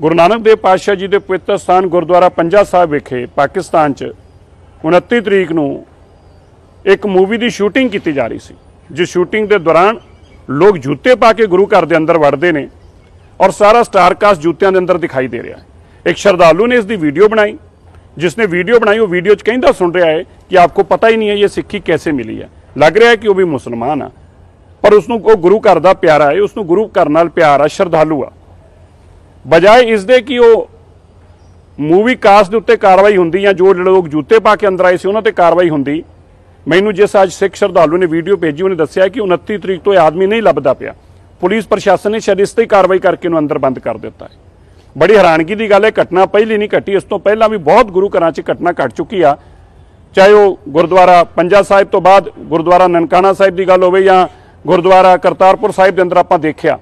ਗੁਰੂ ਨਾਨਕ ਦੇਵ ਪਾਤਸ਼ਾਹ ਜੀ ਦੇ ਪਵਿੱਤਰ ਸਥਾਨ ਗੁਰਦੁਆਰਾ ਪੰਜਾ ਸਾਹਿਬ ਵਿਖੇ ਪਾਕਿਸਤਾਨ 'ਚ 29 ਤਰੀਕ ਨੂੰ ਇੱਕ ਮੂਵੀ ਦੀ ਸ਼ੂਟਿੰਗ ਕੀਤੀ ਜਾ ਰਹੀ ਸੀ ਜਿਸ ਸ਼ੂਟਿੰਗ ਦੇ ਦੌਰਾਨ ਲੋਕ ਜੁੱਤੇ ਪਾ ਕੇ ਗੁਰੂ ਘਰ ਦੇ ਅੰਦਰ ਵੜਦੇ ਨੇ ਔਰ ਸਾਰਾ ਸਟਾਰ ਕਾਸਟ ਜੁੱਤਿਆਂ ਦੇ ਅੰਦਰ ਦਿਖਾਈ ਦੇ ਰਿਹਾ ਹੈ ਇੱਕ ਸ਼ਰਧਾਲੂ ਨੇ ਇਸ ਦੀ ਵੀਡੀਓ ਬਣਾਈ ਜਿਸ ਨੇ ਵੀਡੀਓ ਬਣਾਈ ਉਹ ਵੀਡੀਓ 'ਚ ਕਹਿੰਦਾ ਸੁਣ ਰਿਹਾ ਹੈ ਕਿ ਆਪਕੋ ਪਤਾ ਹੀ ਨਹੀਂ ਹੈ ਇਹ ਸਿੱਖੀ ਕਿਵੇਂ ਮਿਲੀ ਹੈ ਲੱਗ ਰਿਹਾ ਹੈ ਕਿ ਉਹ ਵੀ ਮੁਸਲਮਾਨ ਆ ਪਰ ਉਸ ਨੂੰ ਉਹ ਗੁਰੂ ਘਰ ਦਾ ਪਿਆਰਾ ਹੈ ਉਸ ਨੂੰ ਗੁਰੂ ਘਰ ਨਾਲ ਪਿਆਰ ਆ ਸ਼ਰਧਾਲੂ ਆ ਬਜਾਏ ਇਸ ਦੇ ਕਿ ਉਹ ਮੂਵੀ ਕਾਸਟ ਦੇ ਉੱਤੇ ਕਾਰਵਾਈ ਹੁੰਦੀ ਜਾਂ ਜੋ ਲੋਕ ਜੂਤੇ ਪਾ ਕੇ ਅੰਦਰ ਆਏ ਸੀ ਉਹਨਾਂ ਤੇ ਕਾਰਵਾਈ ਹੁੰਦੀ ਮੈਨੂੰ ਜਿਸ ਅੱਜ ਸਿੱਖ ਸ਼ਰਧਾਲੂ ਨੇ ਵੀਡੀਓ ਭੇਜੀ ਉਹਨੇ ਦੱਸਿਆ ਕਿ 29 ਤਰੀਕ ਤੋਂ ਇਹ ਆਦਮੀ ਨਹੀਂ ਲੱਭਦਾ ਪਿਆ ਪੁਲਿਸ ਪ੍ਰਸ਼ਾਸਨ ਨੇ ਸ਼ਾਇਦ ਇਸ ਤੇ ਕਾਰਵਾਈ ਕਰਕੇ ਉਹਨੂੰ ਅੰਦਰ ਬੰਦ ਕਰ ਦਿੱਤਾ ਹੈ ਬੜੀ ਹੈਰਾਨਗੀ ਦੀ ਗੱਲ ਹੈ ਘਟਨਾ ਪਹਿਲੀ ਨਹੀਂ ਘਟੀ ਇਸ ਤੋਂ ਪਹਿਲਾਂ ਵੀ ਬਹੁਤ ਗੁਰੂ ਘਰਾਂ 'ਚ ਘਟਨਾ ਘਟ ਚੁੱਕੀ ਆ ਚਾਹੇ ਉਹ ਗੁਰਦੁਆਰਾ ਪੰਜਾ ਸਾਹਿਬ ਤੋਂ ਬਾਅਦ ਗੁਰਦੁਆਰਾ ਨਨਕਾਣਾ ਸਾਹਿਬ ਦੀ ਗੱਲ ਹੋਵੇ ਜਾਂ ਗੁਰਦੁਆਰਾ ਕਰਤਾਰਪੁਰ ਸਾਹਿਬ ਦੇ ਅੰਦਰ ਆਪਾਂ ਦੇਖਿਆ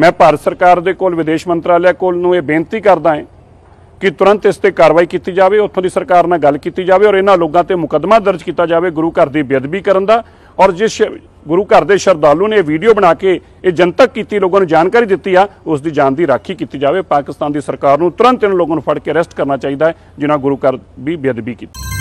ਮੈਂ ਭਾਰਤ ਸਰਕਾਰ ਦੇ ਕੋਲ ਵਿਦੇਸ਼ ਮੰਤਰਾਲੇ ਕੋਲ ਨੂੰ ਇਹ ਬੇਨਤੀ ਕਰਦਾ ਹਾਂ ਕਿ ਤੁਰੰਤ ਇਸ ਤੇ ਕਾਰਵਾਈ ਕੀਤੀ ਜਾਵੇ ਉੱਥੋਂ ਦੀ ਸਰਕਾਰ ਨਾਲ ਗੱਲ ਕੀਤੀ ਜਾਵੇ ਔਰ ਇਹਨਾਂ ਲੋਕਾਂ ਤੇ ਮੁਕੱਦਮਾ ਦਰਜ ਕੀਤਾ ਜਾਵੇ ਗੁਰੂ ਘਰ ਦੀ ਬੇਅਦਬੀ ਕਰਨ ਦਾ ਔਰ ਜਿਸ ਗੁਰੂ ਘਰ ਦੇ ਸ਼ਰਧਾਲੂ ਨੇ ਇਹ ਵੀਡੀਓ ਬਣਾ ਕੇ ਇਹ ਜਨਤਕ ਕੀਤੀ ਲੋਕਾਂ ਨੂੰ ਜਾਣਕਾਰੀ ਦਿੱਤੀ ਆ ਉਸ ਦੀ ਜਾਨ ਦੀ ਰਾਖੀ ਕੀਤੀ ਜਾਵੇ ਪਾਕਿਸਤਾਨ ਦੀ ਸਰਕਾਰ ਨੂੰ ਤੁਰੰਤ ਇਹਨਾਂ ਲੋਕਾਂ ਨੂੰ ਫੜ ਕੇ ਅਰੈਸਟ ਕਰਨਾ ਚਾਹੀਦਾ ਹੈ ਜਿਨ੍ਹਾਂ ਗੁਰੂ ਘਰ ਵੀ ਬੇਅਦਬੀ ਕੀਤੀ